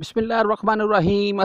बिसमीम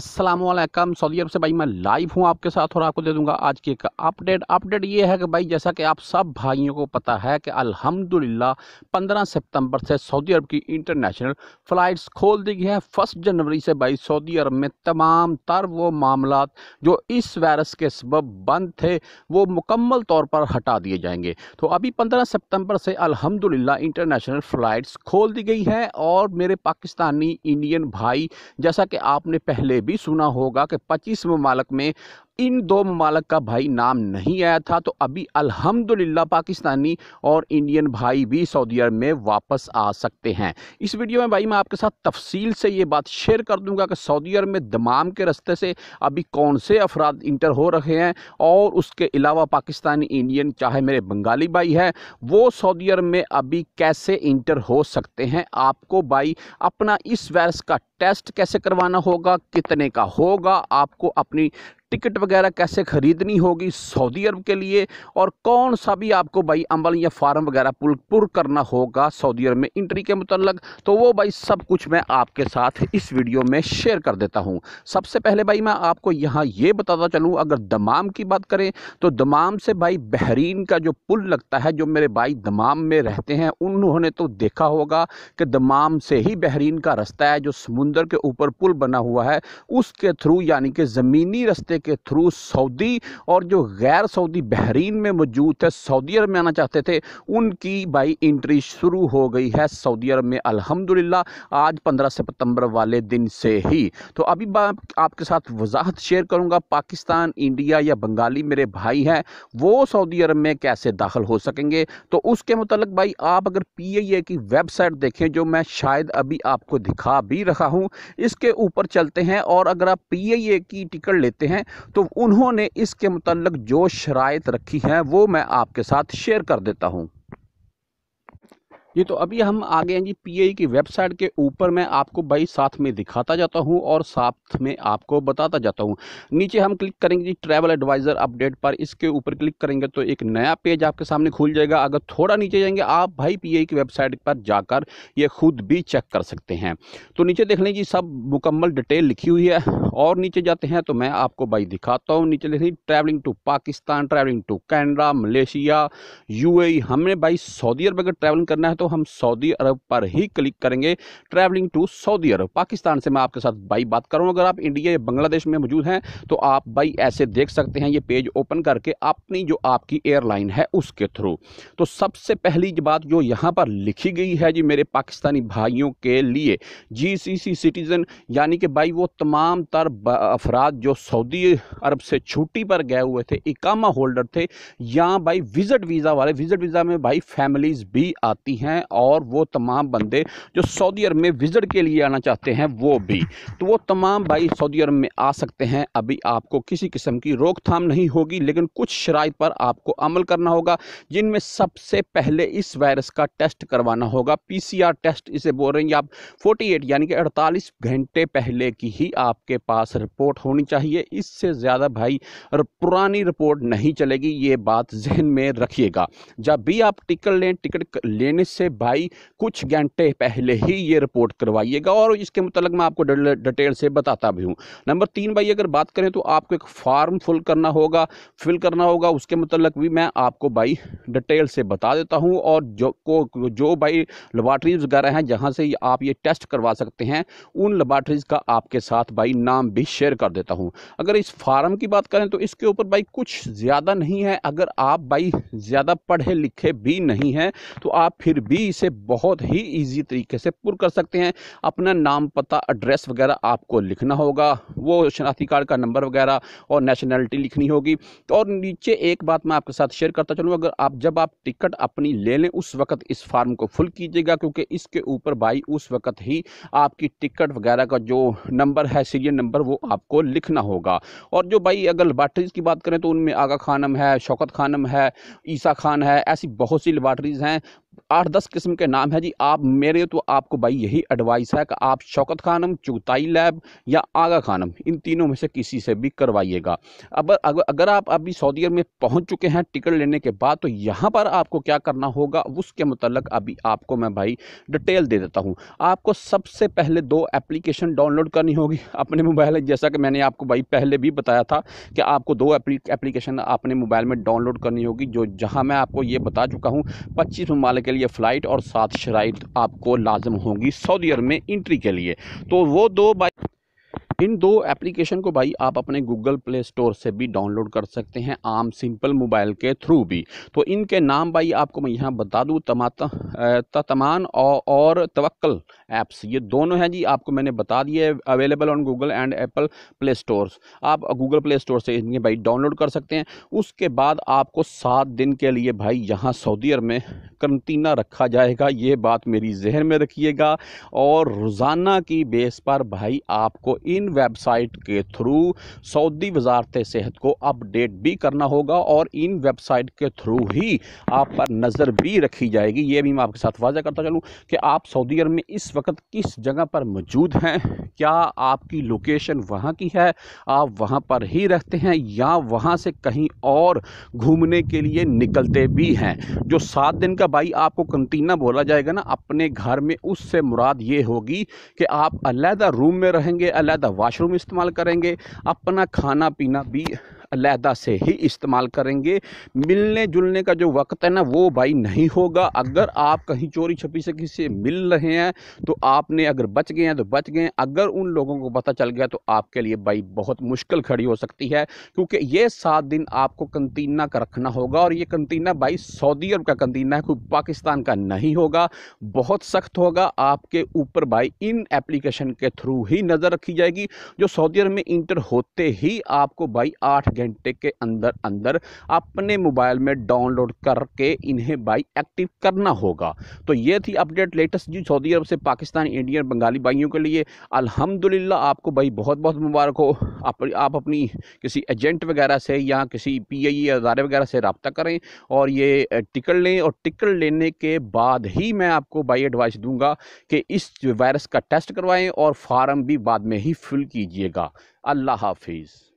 अल्लाम Saudi Arab से भाई मैं लाइव हूँ आपके साथ और आपको दे दूँगा आज की एक अपडेट अपडेट ये है कि भाई जैसा कि आप सब भाइयों को पता है कि अल्हम्दुलिल्लाह 15 सितंबर से सऊदी अरब की इंटरनेशनल फ़्लाइट्स खोल दी गई हैं फर्स्ट जनवरी से भाई सऊदी अरब में तमाम तर वो मामला जो इस वायरस के सबब बंद थे वो मुकम्मल तौर पर हटा दिए जाएंगे तो अभी पंद्रह सितम्बर से अलहमदिल्ला इंटरनेशनल फ़्लाइट्स खोल दी गई हैं और मेरे पाकिस्तानी इंडियन भाई जैसा कि आपने पहले भी सुना होगा कि पच्चीस ममालक में इन दो ममालक का भाई नाम नहीं आया था तो अभी अल्हम्दुलिल्लाह पाकिस्तानी और इंडियन भाई भी सऊदी अरब में वापस आ सकते हैं इस वीडियो में भाई मैं आपके साथ तफसील से ये बात शेयर कर दूंगा कि सऊदी अरब में दमाम के रस्ते से अभी कौन से अफराद इंटर हो रहे हैं और उसके अलावा पाकिस्तानी इंडियन चाहे मेरे बंगाली भाई है वो सऊदी अरब में अभी कैसे इंटर हो सकते हैं आपको भाई अपना इस वायरस का टेस्ट कैसे करवाना होगा कितने का होगा आपको अपनी टिकट वगैरह कैसे ख़रीदनी होगी सऊदी अरब के लिए और कौन सा भी आपको भाई अमल या फार्म वगैरह पुर करना होगा सऊदी अरब में इंट्री के मतलब तो वो भाई सब कुछ मैं आपके साथ इस वीडियो में शेयर कर देता हूँ सबसे पहले भाई मैं आपको यहाँ ये बताता चलूँ अगर दमाम की बात करें तो दमाम से भाई बहरीन का जो पुल लगता है जो मेरे भाई दमाम में रहते हैं उन्होंने तो देखा होगा कि दमाम से ही बहरीन का रास्ता है जो समुंदर के ऊपर पुल बना हुआ है उसके थ्रू यानी कि ज़मीनी रास्ते के थ्रू सऊदी और जो गैर सऊदी बहरीन में मौजूद थे सऊदी अरब में आना चाहते थे उनकी बाई इंट्री शुरू हो गई है सऊदी अरब में अल्हम्दुलिल्लाह आज पंद्रह सितंबर वाले दिन से ही तो अभी आपके साथ वजाहत शेयर करूँगा पाकिस्तान इंडिया या बंगाली मेरे भाई हैं वो सऊदी अरब में कैसे दाखिल हो सकेंगे तो उसके मतलब भाई आप अगर पी की वेबसाइट देखें जो मैं शायद अभी आपको दिखा भी रखा हूँ इसके ऊपर चलते हैं और अगर आप पी की टिकट लेते हैं तो उन्होंने इसके मतलब जो शराइ रखी हैं वो मैं आपके साथ शेयर कर देता हूँ ये तो अभी हम आगे हैं जी आई की वेबसाइट के ऊपर मैं आपको भाई साथ में दिखाता जाता हूं और साथ में आपको बताता जाता हूं नीचे हम क्लिक करेंगे जी ट्रैवल एडवाइज़र अपडेट पर इसके ऊपर क्लिक करेंगे तो एक नया पेज आपके सामने खुल जाएगा अगर थोड़ा नीचे जाएंगे आप भाई पी की वेबसाइट पर जाकर ये खुद भी चेक कर सकते हैं तो नीचे देख लें जी सब मुकम्मल डिटेल लिखी हुई है और नीचे जाते हैं तो मैं आपको भाई दिखाता हूँ नीचे लिखी travelling to Pakistan travelling to Canada Malaysia यू हमने भाई सऊदी अरब अगर ट्रैवलिंग करना है तो तो हम सऊदी अरब पर ही क्लिक करेंगे travelling to Saudi Arab Pakistan से मैं आपके साथ बाई बात करूँ अगर आप इंडिया या बांग्लादेश में मौजूद हैं तो आप बाई ऐसे देख सकते हैं ये पेज ओपन करके अपनी जो आपकी एयरलाइन है उसके थ्रू तो सबसे पहली बात जो यहाँ पर लिखी गई है जी मेरे पाकिस्तानी भाइयों के लिए जीसीसी सिटीज़न यानी कि भाई वो तमाम तर अफराद जो सऊदी अरब से छुट्टी पर गए हुए थे इकामा होल्डर थे या भाई विज़िट वीज़ा वाले विज़िट वीज़ा में भाई फैमिलीज़ भी आती हैं हैं और वो तमाम बंदे जो सऊदी अरब में विज़िट के लिए आना चाहते हैं वो भी तो वो तमाम भाई सऊदी अरब में आ सकते हैं अभी आपको किसी किस्म की रोकथाम नहीं होगी लेकिन कुछ शराय पर आपको अमल करना होगा जिनमें सबसे पहले इस वायरस का टेस्ट करवाना होगा पी टेस्ट इसे बोल रहे हैं आप फोर्टी यानी कि अड़तालीस घंटे पहले की ही आपके पास रिपोर्ट होनी चाहिए इससे ज़्यादा भाई पुरानी रिपोर्ट नहीं चलेगी ये बात जहन में रखिएगा जब भी आप टिकट लें टिकट लेने से से भाई कुछ घंटे पहले ही ये रिपोर्ट करवाइएगा और इसके मतलब मैं आपको डिटेल से बताता भी हूँ नंबर तीन भाई अगर बात करें तो आपको एक फॉर्म फुल करना होगा फिल करना होगा उसके मतलब भी मैं आपको भाई डिटेल से बता देता हूँ और जो को जो भाई लेबार्ट्रीज वगैरह हैं जहाँ से आप ये टेस्ट करवा सकते हैं उन लेबार्ट्रीज का आपके साथ भाई नाम भी शेयर कर देता हूँ अगर इस फार्म की बात करें तो इसके ऊपर भाई कुछ ज़्यादा नहीं है अगर आप भाई ज़्यादा पढ़े लिखे भी नहीं हैं तो आप फिर भी भी इसे बहुत ही ईजी तरीके से पुर कर सकते हैं अपना नाम पता एड्रेस वगैरह आपको लिखना होगा वो शनाख्ती कार्ड का नंबर वगैरह और नेशनलिटी लिखनी होगी तो और नीचे एक बात मैं आपके साथ शेयर करता चलूँ अगर आप जब आप टिकट अपनी ले लें उस वक्त इस फार्म को फुल कीजिएगा क्योंकि इसके ऊपर भाई उस वक्त ही आपकी टिकट वगैरह का जो नंबर है सीरियल नंबर वो आपको लिखना होगा और जो भाई अगर लेबार्ट्रीज की बात करें तो उनमें आगा खानम है शौकत खानम है ईसा खान है ऐसी बहुत सी लेबार्ट्रीज हैं आठ दस किस्म के नाम है जी आप मेरे तो आपको भाई यही एडवाइस है कि आप शौकत खानम चुगताई लैब या आगा खानम इन तीनों में से किसी से भी करवाइएगा अब अगर अगर आप अभी सऊदी अरब में पहुंच चुके हैं टिकट लेने के बाद तो यहाँ पर आपको क्या करना होगा उसके मतलब अभी आपको मैं भाई डिटेल दे देता हूँ आपको सबसे पहले दो एप्लीकेशन डाउनलोड करनी होगी अपने मोबाइल जैसा कि मैंने आपको भाई पहले भी बताया था कि आपको दो एप्लीकेशन आपने मोबाइल में डाउनलोड करनी होगी जो जहाँ मैं आपको ये बता चुका हूँ पच्चीस ममालिक लिए फ़्लाइट और सात शराइ आपको लाजम होंगी सऊदी अरब में इंट्री के लिए तो वो दो बाइक इन दो एप्लीकेशन को भाई आप अपने गूगल प्ले स्टोर से भी डाउनलोड कर सकते हैं आम सिंपल मोबाइल के थ्रू भी तो इनके नाम भाई आपको मैं यहाँ बता दूँ तमान और तवक्ल ऐप्स ये दोनों हैं जी आपको मैंने बता दिए available on Google and Apple Play stores आप गूगल प्ले स्टोर से इनके भाई डाउनलोड कर सकते हैं उसके बाद आपको सात दिन के लिए भाई यहाँ सऊदी अरब में करंतना रखा जाएगा ये बात मेरी जहन में रखिएगा और रोज़ाना की बेस पर भाई आपको इन ऑनलाइन वेबसाइट के थ्रू सऊदी वजारत सेहत को अपडेट भी करना होगा और इन वेबसाइट के थ्रू ही आप पर नज़र भी रखी जाएगी ये भी मैं आपके साथ वाजा करता चलूँ कि आप सऊदी अरब में इस वक्त किस जगह पर मौजूद हैं क्या आपकी लोकेशन वहाँ की है आप वहाँ पर ही रहते हैं या वहाँ से कहीं और घूमने के लिए निकलते भी हैं जो सात दिन का भाई आपको कंटीना बोला जाएगा ना अपने घर में उससे मुराद ये होगी कि आप अलहदा रूम में रहेंगे अलहदा वाशरूम इस्तेमाल करेंगे अपना खाना पीना भी अलहदा से ही इस्तेमाल करेंगे मिलने जुलने का जो वक्त है ना वो भाई नहीं होगा अगर आप कहीं चोरी छपी से किसी से मिल रहे हैं तो आपने अगर बच गए हैं तो बच गए अगर उन लोगों को पता चल गया तो आपके लिए भाई बहुत मुश्किल खड़ी हो सकती है क्योंकि ये सात दिन आपको कंतीना का रखना होगा और ये कंतीना भाई सऊदी अरब का कंतीना है कोई पाकिस्तान का नहीं होगा बहुत सख्त होगा आपके ऊपर भाई इन एप्लीकेशन के थ्रू ही नज़र रखी जाएगी जो सऊदी अरब में इंटर होते ही आपको भाई आठ घंटे के अंदर अंदर अपने मोबाइल में डाउनलोड करके इन्हें बाई एक्टिव करना होगा तो ये थी अपडेट लेटेस्ट जी सऊदी अरब से पाकिस्तान इंडियन बंगाली भाइयों के लिए अलहमदिल्ला आपको भाई बहुत बहुत मुबारक हो आप, आप अपनी किसी एजेंट वगैरह से या किसी पी आई अदारे वगैरह से रबता करें और ये टिकट लें और टिकट लेने के बाद ही मैं आपको बाई एडवाइस दूँगा कि इस वायरस का टेस्ट करवाएँ और फार्म भी बाद में ही फिल कीजिएगा अल्लाह हाफिज़